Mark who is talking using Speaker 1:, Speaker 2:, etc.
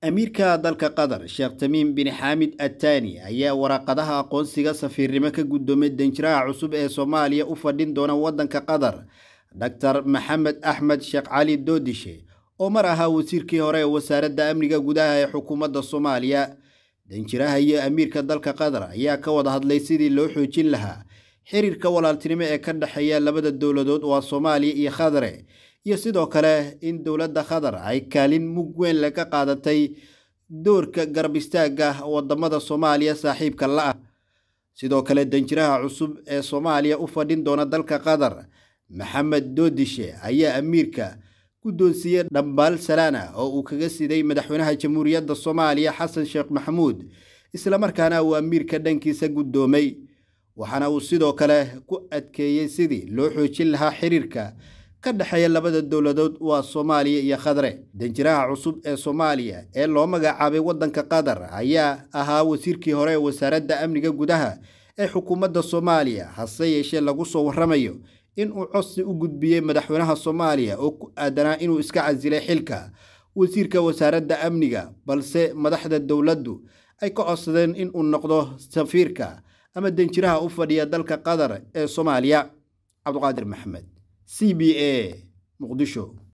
Speaker 1: amiirka dalka qatar sheekh tamiim bin xaamid attaani ayaa waraaqadaha aqoonsiga safiirnimo ka guddoomay danjiraha cusub ee soomaaliya u fadhin doona waddanka qatar dor maxamed axmed sheekh cali doodishe oo mar ahaa wasiirkii hore ee wasaaradda amniga gudaha ee xukuumadda soomaaliya danjiraha iyo amiirka dalka qatar ayaa ka wada hadlay sidii loo xoojin lahaa xiriirka walaaltinimo ee ka dhexeeya labada dowladood waa soomaaliya iyo khadare iyo sidoo kale in dowladda qatar ay kaalin mug weyn laga qaadatay doorka garab istaagga wadamada soomaaliya saaxiibka la-ah sidoo kale danjiraha cusub ee soomaaliya u fadhin doona dalka qatar maxamed doodishe ayaa amiirka guddoonsiiyey dhambaal salaana oo uu kaga siday madaxweynaha jamhuuriyadda soomaaliya xasan sheekh maxamuud islamarkaana uu amiirka dhankiisa guddoomay waxaana uu sidoo kale ku adkeeyey sidii loo xoojin lahaa xiriirka ka dhexeeya labada dowladood waa soomaaliya iyo khadre danjiraha cusub ee soomaaliya ee loo magacaabay waddanka qatar ayaa ahaa wasiirkii hore ee wasaaradda amniga gudaha ee xukuumadda soomaaliya hase yeeshee lagu soo warramayo inuu codsi u gudbiyey madaxweynaha soomaaliya oo ku aadanaa inuu iska casilay xilka wasiirka wasaaradda amniga balse madaxda dowladdu ay ka codsadeen inuu noqdo safiirka ama danjiraha u fadhiya dalka qatar ee soomaaliya cabduqaadir maxamed cba b